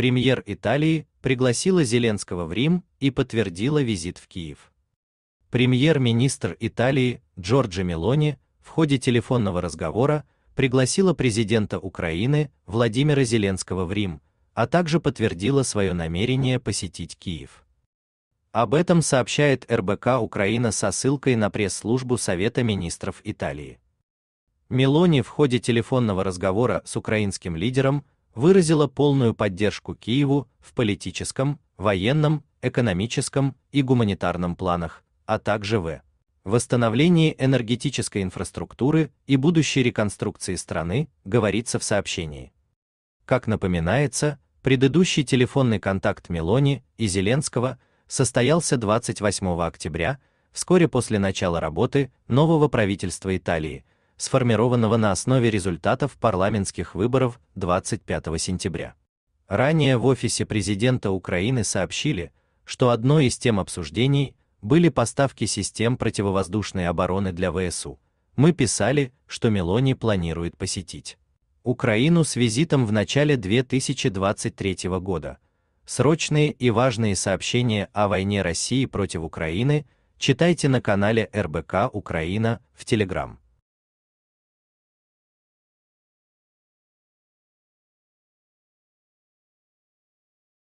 премьер Италии пригласила Зеленского в Рим и подтвердила визит в Киев. Премьер-министр Италии Джорджи Мелони в ходе телефонного разговора пригласила президента Украины Владимира Зеленского в Рим, а также подтвердила свое намерение посетить Киев. Об этом сообщает РБК Украина со ссылкой на пресс-службу Совета министров Италии. Мелони в ходе телефонного разговора с украинским лидером выразила полную поддержку Киеву в политическом, военном, экономическом и гуманитарном планах, а также в восстановлении энергетической инфраструктуры и будущей реконструкции страны, говорится в сообщении. Как напоминается, предыдущий телефонный контакт Мелони и Зеленского состоялся 28 октября, вскоре после начала работы нового правительства Италии, сформированного на основе результатов парламентских выборов 25 сентября. Ранее в офисе президента Украины сообщили, что одной из тем обсуждений были поставки систем противовоздушной обороны для ВСУ. Мы писали, что Мелони планирует посетить Украину с визитом в начале 2023 года. Срочные и важные сообщения о войне России против Украины читайте на канале РБК Украина в Телеграм.